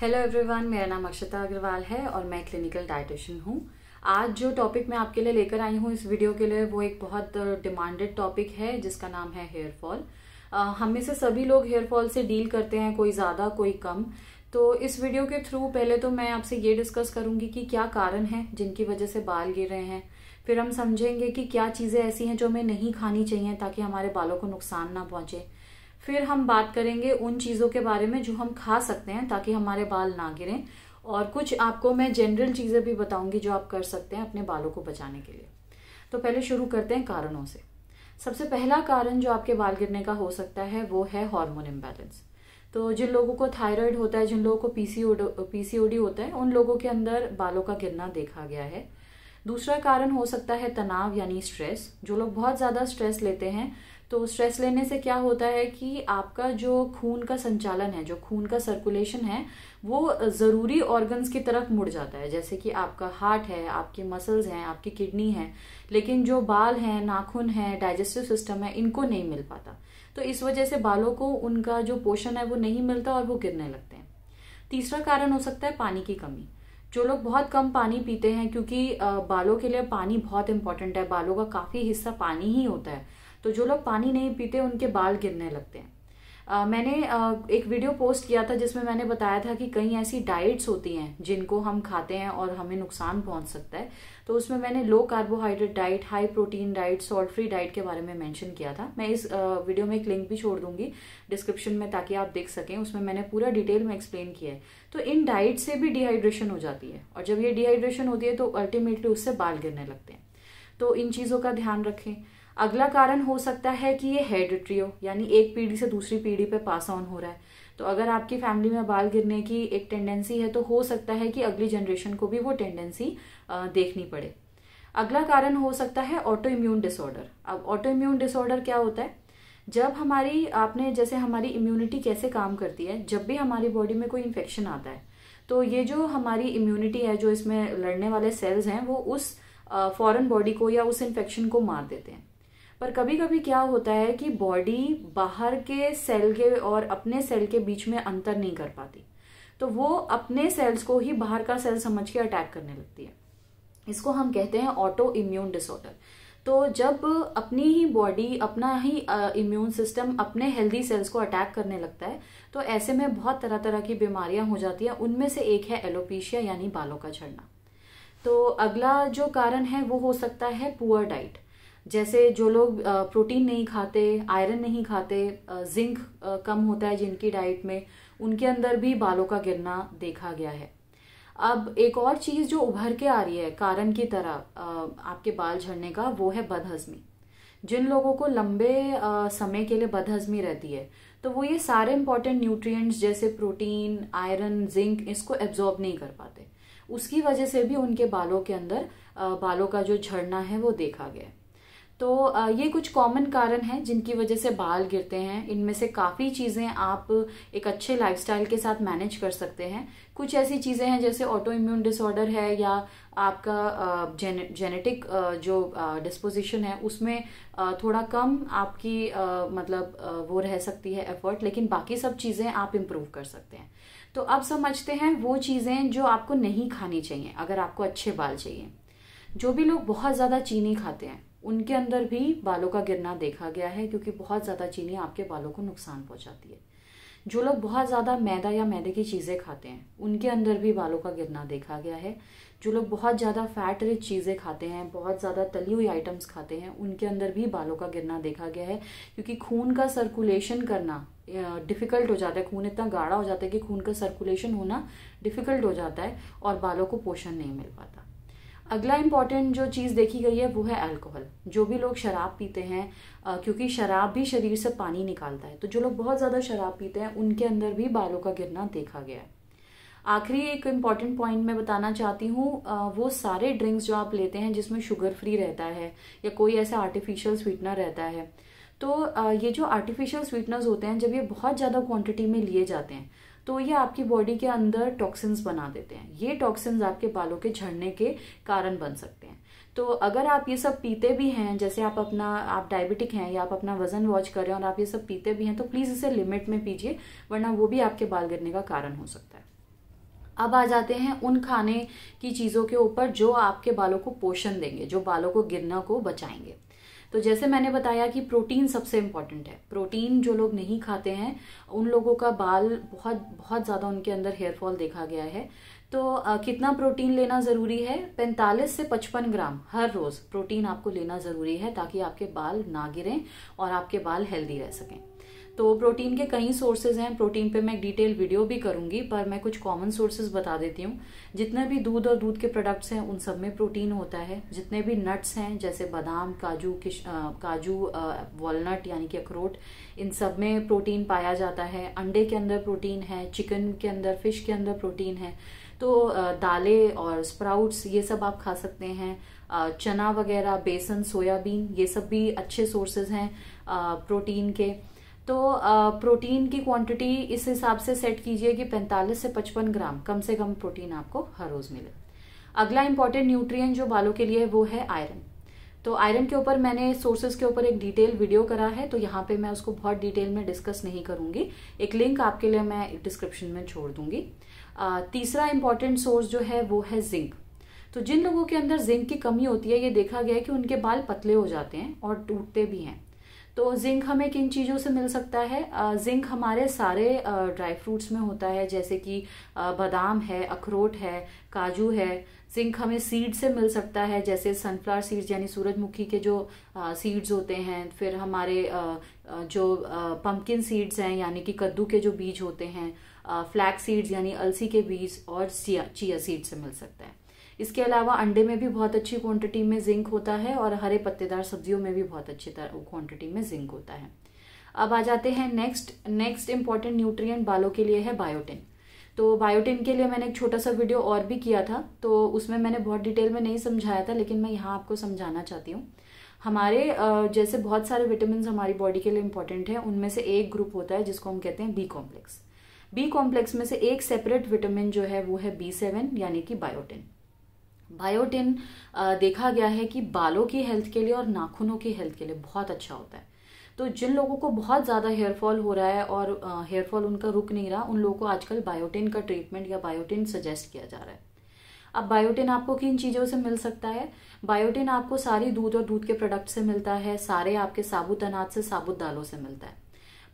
hello everyone मेरा नाम अक्षता अग्रवाल है और मैं क्लिनिकल डाइटिशियन हूँ आज जो टॉपिक मैं आपके लिए लेकर आई हूँ इस वीडियो के लिए वो एक बहुत डिमांडेड uh, टॉपिक है जिसका नाम है हेयर फॉल uh, हम में से सभी लोग हेयर फॉल से डील करते हैं कोई ज़्यादा कोई कम तो इस वीडियो के थ्रू पहले तो मैं आपसे ये डिस्कस करूंगी कि क्या कारण है जिनकी वजह से बाल गिर रहे हैं फिर हम समझेंगे कि क्या चीज़ें ऐसी हैं जो हमें नहीं खानी चाहिए ताकि हमारे बालों को नुकसान ना पहुंचे फिर हम बात करेंगे उन चीज़ों के बारे में जो हम खा सकते हैं ताकि हमारे बाल ना गिरें और कुछ आपको मैं जनरल चीज़ें भी बताऊंगी जो आप कर सकते हैं अपने बालों को बचाने के लिए तो पहले शुरू करते हैं कारणों से सबसे पहला कारण जो आपके बाल गिरने का हो सकता है वो है हार्मोन इम्बेलेंस तो जिन लोगों को थायराइड होता है जिन लोगों को पीसीओडी होता है उन लोगों के अंदर बालों का गिरना देखा गया है दूसरा कारण हो सकता है तनाव यानी स्ट्रेस जो लोग बहुत ज़्यादा स्ट्रेस लेते हैं तो स्ट्रेस लेने से क्या होता है कि आपका जो खून का संचालन है जो खून का सर्कुलेशन है वो ज़रूरी ऑर्गन्स की तरफ मुड़ जाता है जैसे कि आपका हार्ट है आपके मसल्स हैं आपकी किडनी है लेकिन जो बाल हैं नाखून है डाइजेस्टिव सिस्टम है इनको नहीं मिल पाता तो इस वजह से बालों को उनका जो पोषण है वो नहीं मिलता और वो गिरने लगते हैं तीसरा कारण हो सकता है पानी की कमी जो लोग बहुत कम पानी पीते हैं क्योंकि बालों के लिए पानी बहुत इंपॉर्टेंट है बालों का काफ़ी हिस्सा पानी ही होता है तो जो लोग पानी नहीं पीते उनके बाल गिरने लगते हैं Uh, मैंने uh, एक वीडियो पोस्ट किया था जिसमें मैंने बताया था कि कई ऐसी डाइट्स होती हैं जिनको हम खाते हैं और हमें नुकसान पहुंच सकता है तो उसमें मैंने low carbohydrate diet high protein diet salt free diet के बारे में मेंशन किया था मैं इस uh, वीडियो में एक लिंक भी छोड़ दूंगी डिस्क्रिप्शन में ताकि आप देख सकें उसमें मैंने पूरा डिटेल में एक्सप्लेन किया है तो इन डाइट से भी डिहाइड्रेशन हो जाती है और जब ये डिहाइड्रेशन होती है तो अल्टीमेटली उससे बाल गिरने लगते हैं तो इन चीज़ों का ध्यान रखें अगला कारण हो सकता है कि ये हेडिट्री हो यानी एक पीढ़ी से दूसरी पीढ़ी पे पास ऑन हो रहा है तो अगर आपकी फैमिली में बाल गिरने की एक टेंडेंसी है तो हो सकता है कि अगली जनरेशन को भी वो टेंडेंसी देखनी पड़े अगला कारण हो सकता है ऑटो इम्यून डिसऑर्डर अब ऑटो इम्यून डिसऑर्डर क्या होता है जब हमारी आपने जैसे हमारी इम्यूनिटी कैसे काम करती है जब भी हमारी बॉडी में कोई इन्फेक्शन आता है तो ये जो हमारी इम्यूनिटी है जो इसमें लड़ने वाले सेल्स हैं वो उस फॉरेन बॉडी को या उस इन्फेक्शन को मार देते हैं पर कभी कभी क्या होता है कि बॉडी बाहर के सेल के और अपने सेल के बीच में अंतर नहीं कर पाती तो वो अपने सेल्स को ही बाहर का सेल समझ के अटैक करने लगती है इसको हम कहते हैं ऑटो इम्यून डिसऑर्डर तो जब अपनी ही बॉडी अपना ही इम्यून सिस्टम अपने हेल्दी सेल्स को अटैक करने लगता है तो ऐसे में बहुत तरह तरह की बीमारियां हो जाती हैं उनमें से एक है एलोपीशिया यानी बालों का झड़ना तो अगला जो कारण है वो हो सकता है पुअर डाइट जैसे जो लोग प्रोटीन नहीं खाते आयरन नहीं खाते जिंक कम होता है जिनकी डाइट में उनके अंदर भी बालों का गिरना देखा गया है अब एक और चीज़ जो उभर के आ रही है कारण की तरह आपके बाल झड़ने का वो है बदहजमी जिन लोगों को लंबे समय के लिए बदहजमी रहती है तो वो ये सारे इंपॉर्टेंट न्यूट्रिएंट्स जैसे प्रोटीन आयरन जिंक इसको एब्जॉर्ब नहीं कर पाते उसकी वजह से भी उनके बालों के अंदर बालों का जो झड़ना है वो देखा गया तो ये कुछ कॉमन कारण हैं जिनकी वजह से बाल गिरते हैं इनमें से काफ़ी चीज़ें आप एक अच्छे लाइफस्टाइल के साथ मैनेज कर सकते हैं कुछ ऐसी चीज़ें हैं जैसे ऑटो इम्यून डिसऑर्डर है या आपका जेने, जेनेटिक जो डिस्पोजिशन है उसमें थोड़ा कम आपकी मतलब वो रह सकती है एफर्ट लेकिन बाकी सब चीज़ें आप इम्प्रूव कर सकते हैं तो अब समझते हैं वो चीज़ें जो आपको नहीं खानी चाहिए अगर आपको अच्छे बाल चाहिए जो भी लोग बहुत ज़्यादा चीनी खाते हैं उनके अंदर भी बालों का गिरना देखा गया है क्योंकि बहुत ज़्यादा चीनी आपके बालों को नुकसान पहुंचाती है जो लोग बहुत ज़्यादा मैदा या मैदे की चीज़ें खाते हैं उनके अंदर भी बालों का गिरना देखा गया है जो लोग बहुत ज़्यादा फैट रिच चीज़ें खाते हैं बहुत ज़्यादा तली हुई आइटम्स खाते हैं उनके अंदर भी बालों का गिरना देखा गया है क्योंकि खून का सर्कुलेशन करना डिफ़िकल्ट हो जाता है खून इतना गाढ़ा हो जाता है कि खून का सर्कुलेशन होना डिफ़िकल्ट हो जाता है और बालों को पोषण नहीं मिल पाता अगला इम्पॉर्टेंट जो चीज़ देखी गई है वो है अल्कोहल जो भी लोग शराब पीते हैं क्योंकि शराब भी शरीर से पानी निकालता है तो जो लोग बहुत ज़्यादा शराब पीते हैं उनके अंदर भी बालों का गिरना देखा गया है आखिरी एक इम्पॉर्टेंट पॉइंट मैं बताना चाहती हूँ वो सारे ड्रिंक्स जो आप लेते हैं जिसमें शुगर फ्री रहता है या कोई ऐसा आर्टिफिशियल स्वीटनर रहता है तो ये जो आर्टिफिशियल स्वीटनर्स होते हैं जब ये बहुत ज़्यादा क्वांटिटी में लिए जाते हैं तो ये आपकी बॉडी के अंदर टॉक्सिन्स बना देते हैं ये टॉक्सिन्स आपके बालों के झड़ने के कारण बन सकते हैं तो अगर आप ये सब पीते भी हैं जैसे आप अपना आप डायबिटिक हैं या आप अपना वजन वॉच कर रहे हैं और आप ये सब पीते भी हैं तो प्लीज़ इसे लिमिट में पीजिए वरना वो भी आपके बाल गिरने का कारण हो सकता है अब आ जाते हैं उन खाने की चीज़ों के ऊपर जो आपके बालों को पोषण देंगे जो बालों को गिरना को बचाएंगे तो जैसे मैंने बताया कि प्रोटीन सबसे इम्पॉर्टेंट है प्रोटीन जो लोग नहीं खाते हैं उन लोगों का बाल बहुत बहुत ज़्यादा उनके अंदर हेयरफॉल देखा गया है तो आ, कितना प्रोटीन लेना ज़रूरी है 45 से 55 ग्राम हर रोज़ प्रोटीन आपको लेना ज़रूरी है ताकि आपके बाल ना गिरें और आपके बाल हेल्दी रह सकें तो प्रोटीन के कई सोर्सेज हैं प्रोटीन पे मैं डिटेल वीडियो भी करूंगी पर मैं कुछ कॉमन सोर्सेज बता देती हूँ जितने भी दूध और दूध के प्रोडक्ट्स हैं उन सब में प्रोटीन होता है जितने भी नट्स हैं जैसे बादाम काजू किश काजू वॉलनट यानी कि अखरोट इन सब में प्रोटीन पाया जाता है अंडे के अंदर प्रोटीन है चिकन के अंदर फिश के अंदर प्रोटीन है तो दालें और स्प्राउट्स ये सब आप खा सकते हैं चना वगैरह बेसन सोयाबीन ये सब भी अच्छे सोर्सेज हैं प्रोटीन के तो प्रोटीन की क्वांटिटी इस हिसाब से सेट कीजिए कि 45 से 55 ग्राम कम से कम प्रोटीन आपको हर रोज मिले अगला इंपॉर्टेंट न्यूट्रिएंट जो बालों के लिए है वो है आयरन तो आयरन के ऊपर मैंने सोर्सेज के ऊपर एक डिटेल वीडियो करा है तो यहां पे मैं उसको बहुत डिटेल में डिस्कस नहीं करूंगी एक लिंक आपके लिए मैं डिस्क्रिप्शन में छोड़ दूंगी तीसरा इंपॉर्टेंट सोर्स जो है वो है जिंक तो जिन लोगों के अंदर जिंक की कमी होती है ये देखा गया है कि उनके बाल पतले हो जाते हैं और टूटते भी हैं तो जिंक हमें किन चीज़ों से मिल सकता है जिंक हमारे सारे ड्राई फ्रूट्स में होता है जैसे कि बादाम है अखरोट है काजू है जिंक हमें सीड से मिल सकता है जैसे सनफ्लावर सीड्स यानी सूरजमुखी के जो सीड्स होते हैं फिर हमारे जो पम्पकिन सीड्स हैं यानी कि कद्दू के जो बीज होते हैं फ्लैक्स सीड्स यानी अलसी के बीज और चिया सीड से मिल सकता है इसके अलावा अंडे में भी बहुत अच्छी क्वांटिटी में जिंक होता है और हरे पत्तेदार सब्जियों में भी बहुत अच्छी क्वांटिटी में जिंक होता है अब आ जाते हैं नेक्स्ट नेक्स्ट इंपॉर्टेंट न्यूट्रिएंट बालों के लिए है बायोटिन तो बायोटिन के लिए मैंने एक छोटा सा वीडियो और भी किया था तो उसमें मैंने बहुत डिटेल में नहीं समझाया था लेकिन मैं यहाँ आपको समझाना चाहती हूँ हमारे जैसे बहुत सारे विटामिन हमारी बॉडी के लिए इंपॉर्टेंट है उनमें से एक ग्रुप होता है जिसको हम कहते हैं बी कॉम्प्लेक्स बी कॉम्प्लेक्स में से एक सेपरेट विटामिन जो है वो है बी सेवन यानी कि बायोटिन बायोटिन देखा गया है कि बालों की हेल्थ के लिए और नाखूनों की हेल्थ के लिए बहुत अच्छा होता है तो जिन लोगों को बहुत ज़्यादा हेयर फॉल हो रहा है और हेयर फॉल उनका रुक नहीं रहा उन लोगों को आजकल बायोटिन का ट्रीटमेंट या बायोटिन सजेस्ट किया जा रहा है अब बायोटिन आपको किन चीज़ों से मिल सकता है बायोटिन आपको सारी दूध और दूध के प्रोडक्ट से मिलता है सारे आपके साबुत अनाज से साबुत दालों से मिलता है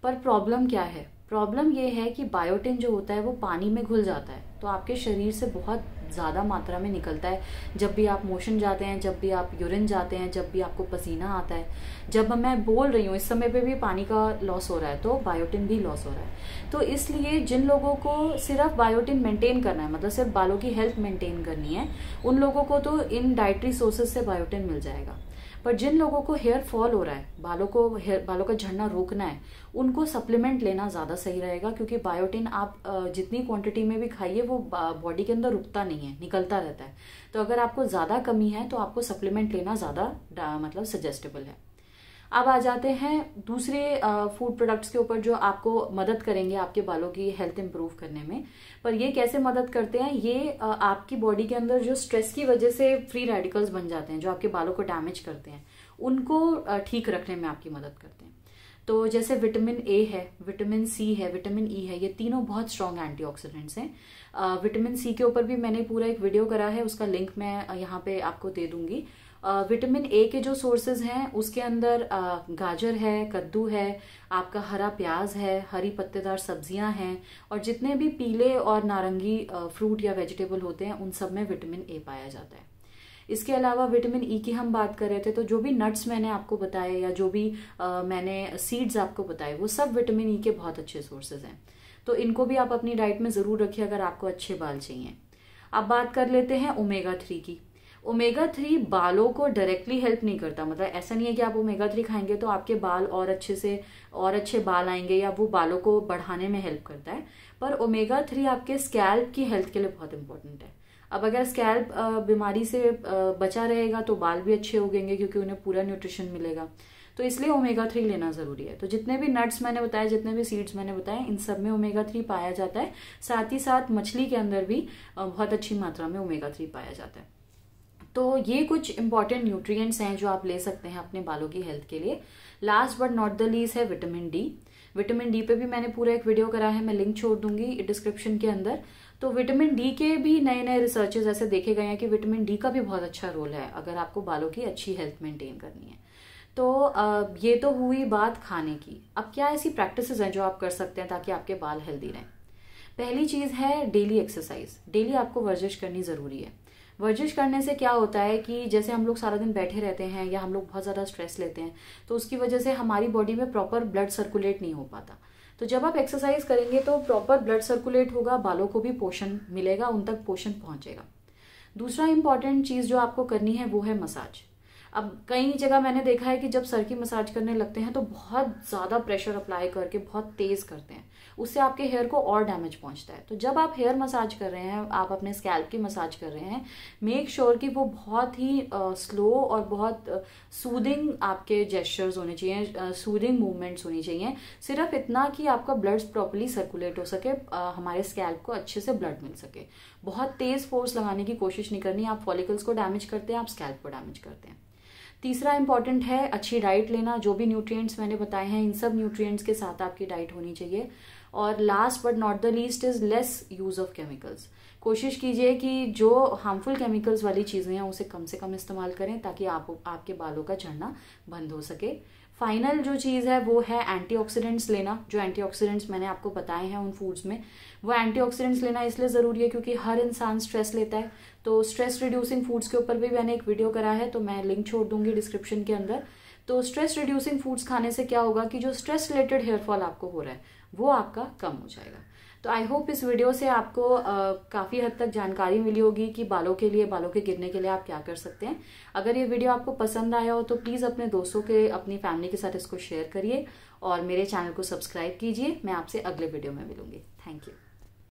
पर प्रॉब्लम क्या है प्रॉब्लम ये है कि बायोटिन जो होता है वो पानी में घुल जाता है तो आपके शरीर से बहुत ज़्यादा मात्रा में निकलता है जब भी आप मोशन जाते हैं जब भी आप यूरिन जाते हैं जब भी आपको पसीना आता है जब मैं बोल रही हूँ इस समय पे भी पानी का लॉस हो रहा है तो बायोटिन भी लॉस हो रहा है तो इसलिए जिन लोगों को सिर्फ बायोटिन मेंटेन करना है मतलब सिर्फ बालों की हेल्थ मेंटेन करनी है उन लोगों को तो इन डाइट्री सोर्सेज से बायोटिन मिल जाएगा पर जिन लोगों को हेयर फॉल हो रहा है बालों को हेयर बालों का झड़ना रोकना है उनको सप्लीमेंट लेना ज़्यादा सही रहेगा क्योंकि बायोटिन आप जितनी क्वांटिटी में भी खाइए वो बॉडी के अंदर रुकता नहीं है निकलता रहता है तो अगर आपको ज़्यादा कमी है तो आपको सप्लीमेंट लेना ज़्यादा मतलब सजेस्टेबल है अब आ जाते हैं दूसरे फूड प्रोडक्ट्स के ऊपर जो आपको मदद करेंगे आपके बालों की हेल्थ इम्प्रूव करने में पर ये कैसे मदद करते हैं ये आ, आपकी बॉडी के अंदर जो स्ट्रेस की वजह से फ्री रेडिकल्स बन जाते हैं जो आपके बालों को डैमेज करते हैं उनको ठीक रखने में आपकी मदद करते हैं तो जैसे विटामिन ए है विटामिन सी है विटामिन ई e है ये तीनों बहुत स्ट्रांग एंटीऑक्सीडेंट्स हैं विटामिन सी के ऊपर भी मैंने पूरा एक वीडियो करा है उसका लिंक मैं यहाँ पे आपको दे दूंगी विटामिन ए के जो सोर्सेज हैं उसके अंदर गाजर है कद्दू है आपका हरा प्याज है हरी पत्तेदार सब्जियां हैं और जितने भी पीले और नारंगी फ्रूट या वेजिटेबल होते हैं उन सब में विटामिन ए पाया जाता है इसके अलावा विटामिन ई e की हम बात कर रहे थे तो जो भी नट्स मैंने आपको बताए या जो भी मैंने सीड्स आपको बताए वो सब विटामिन ई e के बहुत अच्छे सोर्सेज हैं तो इनको भी आप अपनी डाइट में ज़रूर रखिए अगर आपको अच्छे बाल चाहिए अब बात कर लेते हैं ओमेगा थ्री की ओमेगा थ्री बालों को डायरेक्टली हेल्प नहीं करता मतलब ऐसा नहीं है कि आप ओमेगा थ्री खाएंगे तो आपके बाल और अच्छे से और अच्छे बाल आएंगे या वो बालों को बढ़ाने में हेल्प करता है पर ओमेगा थ्री आपके स्कैल्प की हेल्थ के लिए बहुत इंपॉर्टेंट है अब अगर स्कैल्प बीमारी से बचा रहेगा तो बाल भी अच्छे हो गएंगे क्योंकि उन्हें पूरा न्यूट्रिशन मिलेगा तो इसलिए ओमेगा थ्री लेना ज़रूरी है तो जितने भी नट्स मैंने बताए जितने भी सीड्स मैंने बताए इन सब में ओमेगा थ्री पाया जाता है साथ ही साथ मछली के अंदर भी बहुत अच्छी मात्रा में ओमेगा थ्री पाया जाता है तो ये कुछ इंपॉर्टेंट न्यूट्रिएंट्स हैं जो आप ले सकते हैं अपने बालों की हेल्थ के लिए last but not the least है विटामिन डी विटामिन डी पे भी मैंने पूरा एक वीडियो करा है मैं लिंक छोड़ दूंगी डिस्क्रिप्शन के अंदर तो विटामिन डी के भी नए नए रिसर्चेज ऐसे देखे गए हैं कि विटामिन डी का भी बहुत अच्छा रोल है अगर आपको बालों की अच्छी हेल्थ मेंटेन करनी है तो ये तो हुई बात खाने की अब क्या ऐसी प्रैक्टिसेस हैं जो आप कर सकते हैं ताकि आपके बाल हेल्दी रहें पहली चीज़ है डेली एक्सरसाइज डेली आपको वर्जिश करनी ज़रूरी है वर्जिश करने से क्या होता है कि जैसे हम लोग सारा दिन बैठे रहते हैं या हम लोग बहुत ज़्यादा स्ट्रेस लेते हैं तो उसकी वजह से हमारी बॉडी में प्रॉपर ब्लड सर्कुलेट नहीं हो पाता तो जब आप एक्सरसाइज करेंगे तो प्रॉपर ब्लड सर्कुलेट होगा बालों को भी पोषण मिलेगा उन तक पोषण पहुँचेगा दूसरा इंपॉर्टेंट चीज़ जो आपको करनी है वो है मसाज अब कई जगह मैंने देखा है कि जब सर की मसाज करने लगते हैं तो बहुत ज़्यादा प्रेशर अप्लाई करके बहुत तेज़ करते हैं उससे आपके हेयर को और डैमेज पहुंचता है तो जब आप हेयर मसाज कर रहे हैं आप अपने स्कैल्प की मसाज कर रहे हैं मेक श्योर sure कि वो बहुत ही स्लो uh, और बहुत सूदिंग uh, आपके जेस्चर्स होने चाहिए सूदिंग मूवमेंट्स होनी चाहिए सिर्फ इतना कि आपका ब्लड प्रॉपरली सर्कुलेट हो सके uh, हमारे स्कैल्प को अच्छे से ब्लड मिल सके बहुत तेज़ फोर्स लगाने की कोशिश नहीं करनी आप फॉलिकल्स को डैमेज करते हैं आप स्कैल्प को डैमेज करते हैं तीसरा इंपॉर्टेंट है अच्छी डाइट लेना जो भी न्यूट्रिएंट्स मैंने बताए हैं इन सब न्यूट्रिएंट्स के साथ आपकी डाइट होनी चाहिए और last but not the least is less use of chemicals कोशिश कीजिए कि जो हार्मफुल केमिकल्स वाली चीज़ें हैं उसे कम से कम इस्तेमाल करें ताकि आप आपके बालों का झड़ना बंद हो सके फाइनल जो चीज़ है वो है एंटीऑक्सीडेंट्स लेना जो एंटीऑक्सीडेंट्स मैंने आपको बताए हैं उन फूड्स में वो एंटीऑक्सीडेंट्स लेना इसलिए ज़रूरी है क्योंकि हर इंसान स्ट्रेस लेता है तो स्ट्रेस रिड्यूसिंग फूड्स के ऊपर भी मैंने एक वीडियो करा है तो मैं लिंक छोड़ दूंगी डिस्क्रिप्शन के अंदर तो स्ट्रेस रिड्यूसिंग फूड्स खाने से क्या होगा कि जो स्ट्रेस रिलेटेड हेयरफॉल आपको हो रहा है वो आपका कम हो जाएगा तो आई होप इस वीडियो से आपको काफ़ी हद तक जानकारी मिली होगी कि बालों के लिए बालों के गिरने के लिए आप क्या कर सकते हैं अगर ये वीडियो आपको पसंद आया हो तो प्लीज़ अपने दोस्तों के अपनी फैमिली के साथ इसको शेयर करिए और मेरे चैनल को सब्सक्राइब कीजिए मैं आपसे अगले वीडियो में मिलूंगी थैंक यू